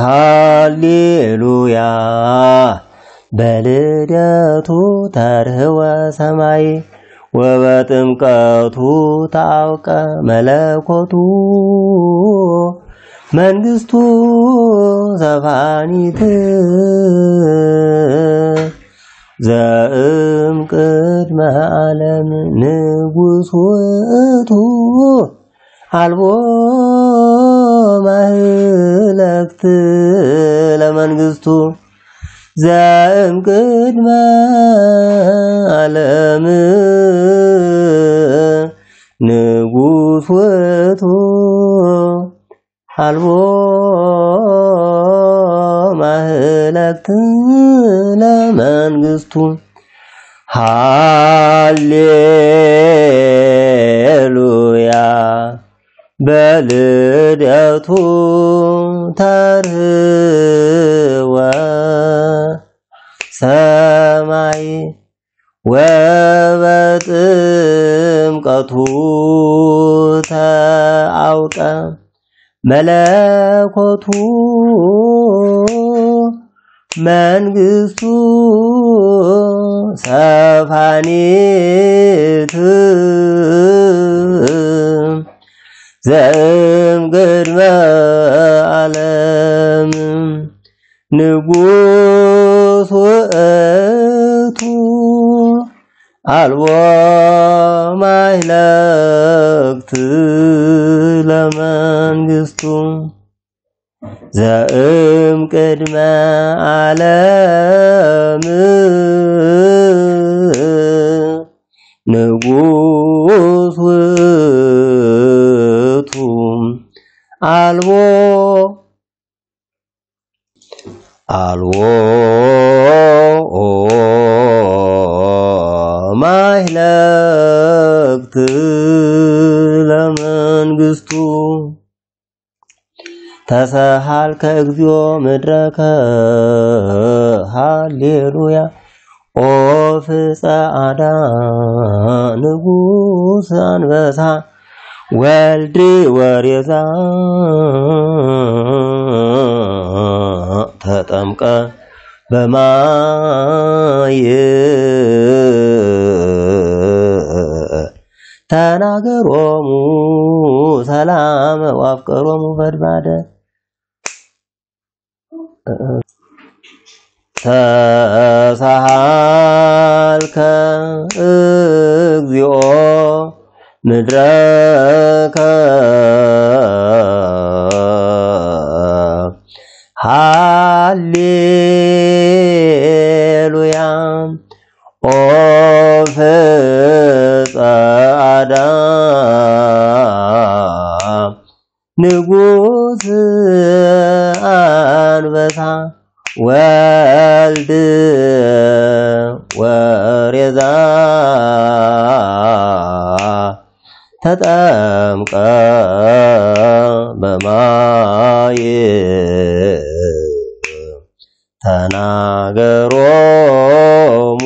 ሃሌሉያ በልደቱ ተርህወ ሰማይ ወበጥምቀቱ ታውቀ መለኮቱ መንግስቱ ዘፋኒት ዘእም ቅድመ ዓለም ንጉሥ ውእቱ አልቦ ለመንግስቱ ዛእም ቅድመ ዓለም ንጉስ ወቶ አልቦ ማህለክት ለመንግስቱ ሃሌሉያ በልደቱ ተርወ ሰማይ ወበጥምቀቱ ተአውቀ መለኮቱ መንግስቱ ሰፋኒት ዘእም ቅድመ ዓለም ንጉሥ ውእቱ አልቦ ማይለቅት ለመንግስቱ ዘእም ቅድመ ዓለም ንጉሥ አልቦ አልቦ ማይለክት ለመንግስቱ ተሰሃል ከእግዚኦ ምድረከ ሃሌሉያ ኦ ፍፀ አዳ ንጉስ አንበሳ ወልድ ወሬዛ ተጠምቀ በማይ ተናገሮሙ ሰላም ዋፍቀሮሙ በድባደ ተሳሃልከ ምድረከ ሃሌሉያ ኦ ፍጻዳ ንጉሥ አንበሳ ወልድ ወሬዛ ተጠምቀ በማየ ተናገሮሙ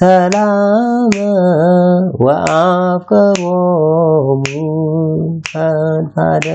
ሰላመ ወአፍቅሮሙ ከንፈደ